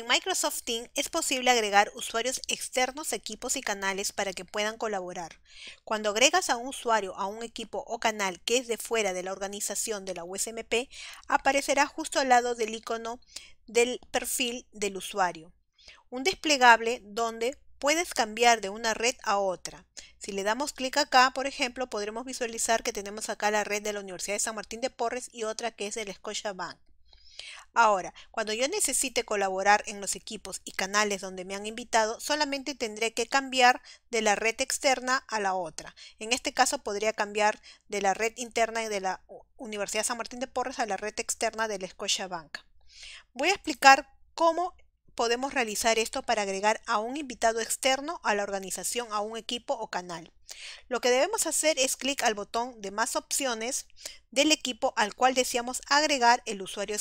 En Microsoft Teams es posible agregar usuarios externos, equipos y canales para que puedan colaborar. Cuando agregas a un usuario a un equipo o canal que es de fuera de la organización de la USMP, aparecerá justo al lado del icono del perfil del usuario. Un desplegable donde puedes cambiar de una red a otra. Si le damos clic acá, por ejemplo, podremos visualizar que tenemos acá la red de la Universidad de San Martín de Porres y otra que es de Scotia Scotiabank. Ahora, cuando yo necesite colaborar en los equipos y canales donde me han invitado, solamente tendré que cambiar de la red externa a la otra. En este caso podría cambiar de la red interna de la Universidad San Martín de Porres a la red externa de la Banca. Voy a explicar cómo podemos realizar esto para agregar a un invitado externo a la organización, a un equipo o canal. Lo que debemos hacer es clic al botón de más opciones del equipo al cual deseamos agregar el usuario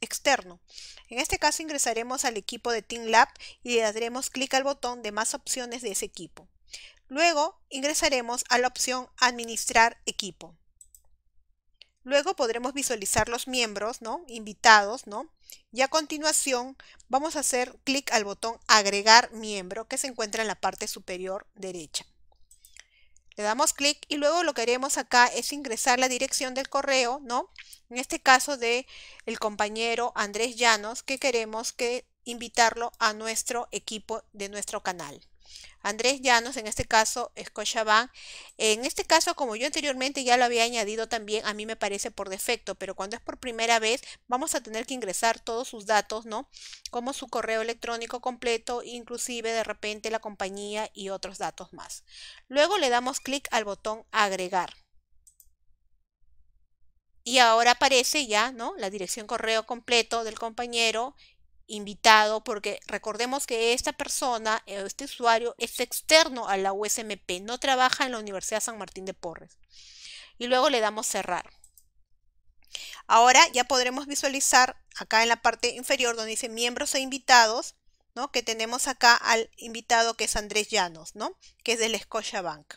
externo. En este caso ingresaremos al equipo de TeamLab y le daremos clic al botón de más opciones de ese equipo. Luego ingresaremos a la opción Administrar equipo. Luego podremos visualizar los miembros, ¿no? Invitados, ¿no? Y a continuación vamos a hacer clic al botón agregar miembro que se encuentra en la parte superior derecha. Le damos clic y luego lo que haremos acá es ingresar la dirección del correo, ¿no? En este caso de el compañero Andrés Llanos, que queremos que invitarlo a nuestro equipo de nuestro canal. Andrés Llanos, en este caso Scotiabank. En este caso, como yo anteriormente ya lo había añadido también, a mí me parece por defecto, pero cuando es por primera vez, vamos a tener que ingresar todos sus datos, ¿no? Como su correo electrónico completo, inclusive de repente la compañía y otros datos más. Luego le damos clic al botón agregar. Y ahora aparece ya, ¿no? La dirección correo completo del compañero invitado, porque recordemos que esta persona, o este usuario, es externo a la USMP, no trabaja en la Universidad San Martín de Porres. Y luego le damos cerrar. Ahora ya podremos visualizar acá en la parte inferior donde dice miembros e invitados, ¿no? Que tenemos acá al invitado que es Andrés Llanos, ¿no? Que es del Scotia Bank.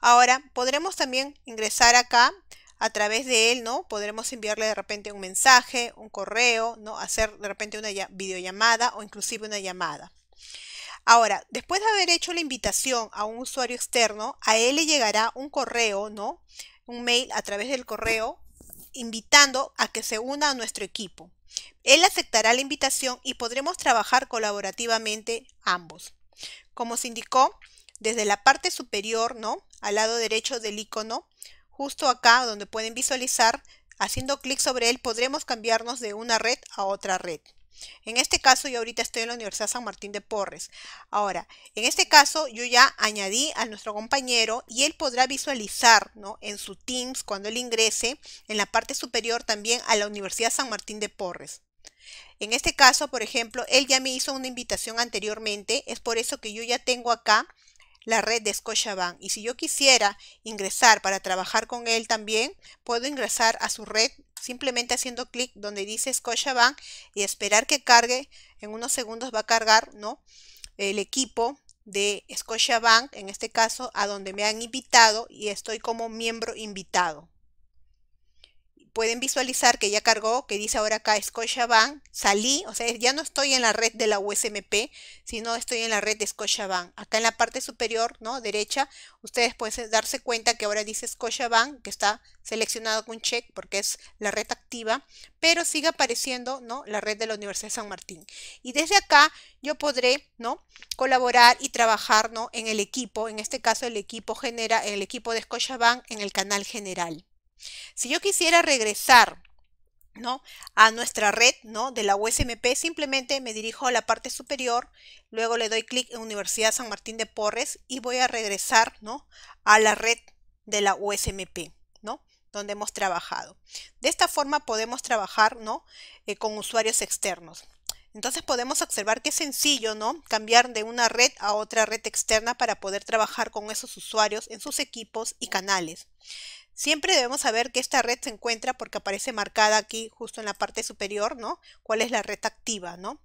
Ahora podremos también ingresar acá a través de él, ¿no? Podremos enviarle de repente un mensaje, un correo, ¿no? Hacer de repente una videollamada o inclusive una llamada. Ahora, después de haber hecho la invitación a un usuario externo, a él le llegará un correo, ¿no? Un mail a través del correo invitando a que se una a nuestro equipo. Él aceptará la invitación y podremos trabajar colaborativamente ambos. Como se indicó, desde la parte superior, ¿no? Al lado derecho del icono, Justo acá donde pueden visualizar, haciendo clic sobre él podremos cambiarnos de una red a otra red. En este caso yo ahorita estoy en la Universidad San Martín de Porres. Ahora, en este caso yo ya añadí a nuestro compañero y él podrá visualizar en su Teams cuando él ingrese en la parte superior también a la Universidad San Martín de Porres. En este caso, por ejemplo, él ya me hizo una invitación anteriormente, es por eso que yo ya tengo acá la red de Scotiabank. Y si yo quisiera ingresar para trabajar con él también, puedo ingresar a su red simplemente haciendo clic donde dice Scotiabank y esperar que cargue. En unos segundos va a cargar, ¿no? El equipo de Scotiabank, en este caso, a donde me han invitado y estoy como miembro invitado pueden visualizar que ya cargó, que dice ahora acá Scotiabank, salí, o sea, ya no estoy en la red de la USMP, sino estoy en la red de Scotiabank. Acá en la parte superior, ¿no? Derecha, ustedes pueden darse cuenta que ahora dice Scotiabank, que está seleccionado con check porque es la red activa, pero sigue apareciendo, ¿no? La red de la Universidad de San Martín. Y desde acá yo podré, ¿no? Colaborar y trabajar, ¿no? En el equipo, en este caso el equipo genera, el equipo de Scotiabank en el canal general. Si yo quisiera regresar ¿no? a nuestra red ¿no? de la USMP, simplemente me dirijo a la parte superior, luego le doy clic en Universidad San Martín de Porres y voy a regresar ¿no? a la red de la USMP, ¿no? donde hemos trabajado. De esta forma podemos trabajar ¿no? Eh, con usuarios externos. Entonces podemos observar que es sencillo, ¿no? Cambiar de una red a otra red externa para poder trabajar con esos usuarios en sus equipos y canales. Siempre debemos saber que esta red se encuentra porque aparece marcada aquí justo en la parte superior, ¿no? ¿Cuál es la red activa, no?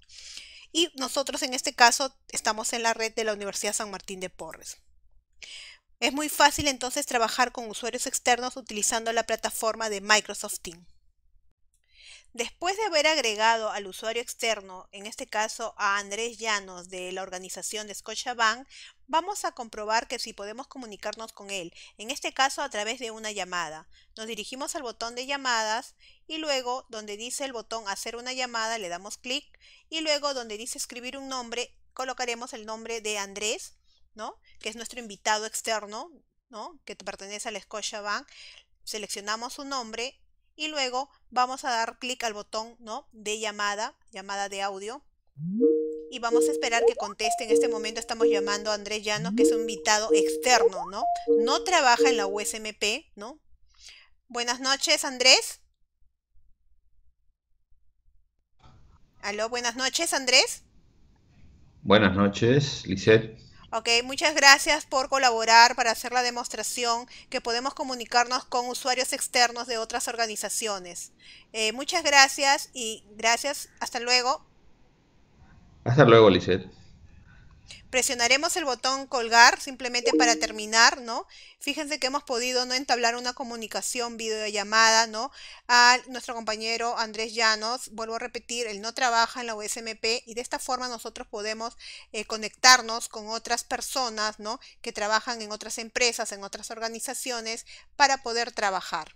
Y nosotros en este caso estamos en la red de la Universidad San Martín de Porres. Es muy fácil entonces trabajar con usuarios externos utilizando la plataforma de Microsoft Teams. Después de haber agregado al usuario externo, en este caso a Andrés Llanos de la organización de Scotiabank, vamos a comprobar que si podemos comunicarnos con él, en este caso a través de una llamada. Nos dirigimos al botón de llamadas y luego donde dice el botón hacer una llamada le damos clic y luego donde dice escribir un nombre colocaremos el nombre de Andrés, ¿no? que es nuestro invitado externo, ¿no? que pertenece a la Scotiabank. Seleccionamos su nombre y luego vamos a dar clic al botón ¿no? de llamada, llamada de audio. Y vamos a esperar que conteste. En este momento estamos llamando a Andrés Llano, que es un invitado externo, ¿no? No trabaja en la USMP, ¿no? Buenas noches, Andrés. Aló, buenas noches, Andrés. Buenas noches, Lisette. Ok, muchas gracias por colaborar para hacer la demostración que podemos comunicarnos con usuarios externos de otras organizaciones. Eh, muchas gracias y gracias. Hasta luego. Hasta luego, Lisette. Presionaremos el botón colgar simplemente para terminar, ¿no? Fíjense que hemos podido no entablar una comunicación videollamada, ¿no? A nuestro compañero Andrés Llanos, vuelvo a repetir, él no trabaja en la USMP y de esta forma nosotros podemos eh, conectarnos con otras personas, ¿no? Que trabajan en otras empresas, en otras organizaciones para poder trabajar.